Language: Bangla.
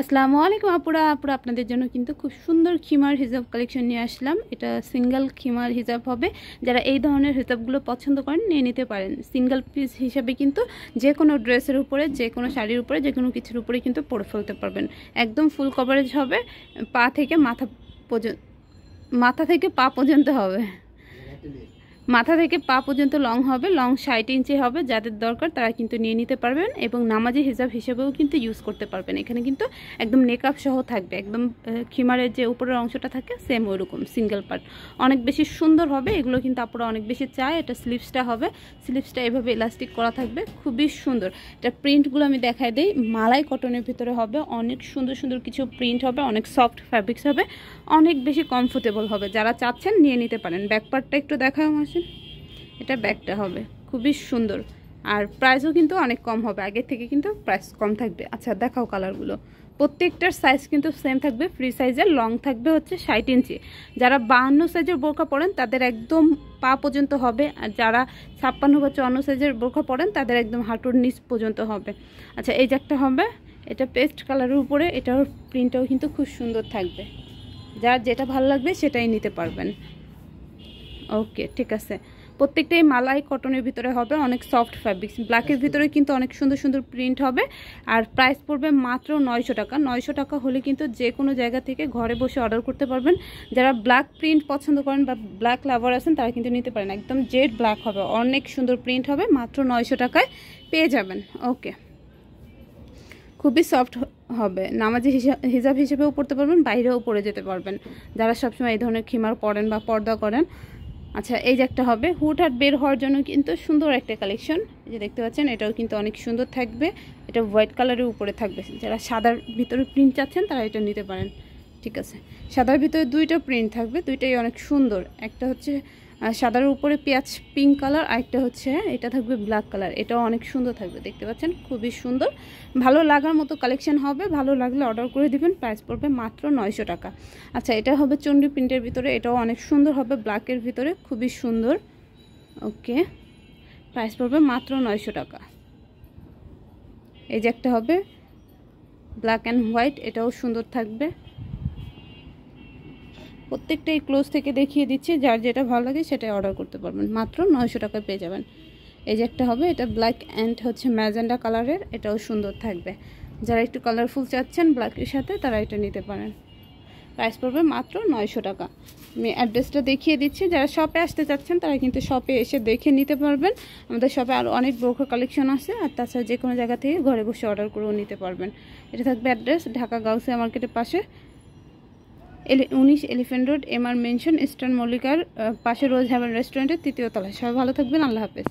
আসসালামু আলাইকুম আপুরা আপুরা আপনাদের জন্য কিন্তু খুব সুন্দর খিমার হিজাব কালেকশন নিয়ে আসলাম এটা সিঙ্গেল খিমার হিজাব হবে যারা এই ধরনের হিজাবগুলো পছন্দ করেন নিয়ে নিতে পারেন সিঙ্গেল পিস হিসাবে কিন্তু যে কোনো ড্রেসের উপরে যে কোনো শাড়ির উপরে যে কোনো কিছুর উপরে কিন্তু পরে ফেলতে পারবেন একদম ফুল কভারেজ হবে পা থেকে মাথা পর্যন্ত মাথা থেকে পা পর্যন্ত হবে মাথা থেকে পা পর্যন্ত লং হবে লং ষাট ইঞ্চি হবে যাদের দরকার তারা কিন্তু নিয়ে নিতে পারবেন এবং নামাজি হিজাব হিসেবেও কিন্তু ইউজ করতে পারবেন এখানে কিন্তু একদম মেকআপ সহ থাকবে একদম খিমারের যে উপরের অংশটা থাকে সেম ওরকম সিঙ্গেল পার্ট অনেক বেশি সুন্দর হবে এগুলো কিন্তু আপনারা অনেক বেশি চায় এটা স্লিপসটা হবে স্লিপসটা এভাবে ইলাস্টিক করা থাকবে খুবই সুন্দর এটা প্রিন্টগুলো আমি দেখাই দিই মালাই কটনের ভিতরে হবে অনেক সুন্দর সুন্দর কিছু প্রিন্ট হবে অনেক সফট ফ্যাব্রিক্স হবে অনেক বেশি কমফোর্টেবল হবে যারা চাচ্ছেন নিয়ে নিতে পারেন ব্যাকপার্টটা একটু দেখায় আমার পাচ্ছেন এটা ব্যাগটা হবে খুবই সুন্দর আর প্রাইসও কিন্তু অনেক কম হবে আগের থেকে কিন্তু প্রাইস কম থাকবে আচ্ছা দেখাও কালারগুলো প্রত্যেকটার সাইজ কিন্তু সেম থাকবে ফ্রি সাইজের লং থাকবে হচ্ছে ষাট ইঞ্চি যারা বাহান্ন সাইজের বোরখা পরেন তাদের একদম পা পর্যন্ত হবে আর যারা ছাপ্পান্ন বা চুয়ান্ন সাইজের বোরখা পরেন তাদের একদম হাঁটুর নিচ পর্যন্ত হবে আচ্ছা এই যে একটা হবে এটা পেস্ট কালারের উপরে এটার প্রিন্টটাও কিন্তু খুব সুন্দর থাকবে যার যেটা ভালো লাগবে সেটাই নিতে পারবেন ওকে ঠিক আছে প্রত্যেকটাই মালাই কটনের ভিতরে হবে অনেক সফট ফ্যাব্রিক্স ব্ল্যাকের ভিতরে কিন্তু অনেক সুন্দর সুন্দর প্রিন্ট হবে আর প্রাইস পড়বে মাত্র নয়শো টাকা নয়শো টাকা হলে কিন্তু যে কোনো জায়গা থেকে ঘরে বসে অর্ডার করতে পারবেন যারা ব্ল্যাক প্রিন্ট পছন্দ করেন বা ব্ল্যাক লাভার আছেন তারা কিন্তু নিতে পারেন একদম জেড ব্ল্যাক হবে অনেক সুন্দর প্রিন্ট হবে মাত্র নয়শো টাকায় পেয়ে যাবেন ওকে খুবই সফট হবে নামাজি হিসাব হিসেবেও পড়তে পারবেন বাইরেও পড়ে যেতে পারবেন যারা সবসময় এই ধরনের খিমার পড়েন বা পর্দা করেন আচ্ছা এই যে একটা হবে হুটহাট বের হওয়ার জন্য কিন্তু সুন্দর একটা কালেকশন এই যে দেখতে পাচ্ছেন এটাও কিন্তু অনেক সুন্দর থাকবে এটা হোয়াইট কালারের উপরে থাকবে যারা সাদার ভিতরে প্রিন্ট চাচ্ছেন তারা এটা নিতে পারেন ঠিক আছে সাদার ভিতরে দুইটা প্রিন্ট থাকবে দুইটাই অনেক সুন্দর একটা হচ্ছে সাদার উপরে পেঁয়াজ পিঙ্ক কালার আরেকটা হচ্ছে এটা থাকবে ব্ল্যাক কালার এটাও অনেক সুন্দর থাকবে দেখতে পাচ্ছেন খুবই সুন্দর ভালো লাগার মতো কালেকশন হবে ভালো লাগলে অর্ডার করে দিবেন প্রাইস পড়বে মাত্র নয়শো টাকা আচ্ছা এটা হবে চণ্ডী প্রিন্টের ভিতরে এটাও অনেক সুন্দর হবে ব্ল্যাকের ভিতরে খুবই সুন্দর ওকে প্রাইস পড়বে মাত্র নয়শো টাকা এই যে একটা হবে ব্ল্যাক অ্যান্ড হোয়াইট এটাও সুন্দর থাকবে প্রত্যেকটাই ক্লোজ থেকে দেখিয়ে দিচ্ছি যার যেটা ভালো লাগে সেটাই অর্ডার করতে পারবেন মাত্র নয়শো টাকায় পেয়ে যাবেন এই যে একটা হবে এটা ব্ল্যাক অ্যান্ড হচ্ছে ম্যাজেন্ডা কালারের এটাও সুন্দর থাকবে যারা একটু কালারফুল চাচ্ছেন ব্ল্যাকের সাথে তারা এটা নিতে পারেন প্রাইস পড়বে মাত্র নয়শো টাকা আমি অ্যাড্রেসটা দেখিয়ে দিচ্ছি যারা শপে আসতে চাচ্ছেন তারা কিন্তু শপে এসে দেখে নিতে পারবেন আমাদের শপে আরও অনেক ব্রোকার কালেকশন আছে আর তাছাড়া যে কোনো জায়গা থেকে ঘরে বসে অর্ডার করেও নিতে পারবেন এটা থাকবে অ্যাড্রেস ঢাকা গাউসিয়া মার্কেটের পাশে উনিশ elephant road M R mansion eastern মল্লিকার পাশে রোজ হ্যাভেন রেস্টুরেন্টের তৃতীয় তলায় সবাই ভালো থাকবেন আল্লাহ হাফেজ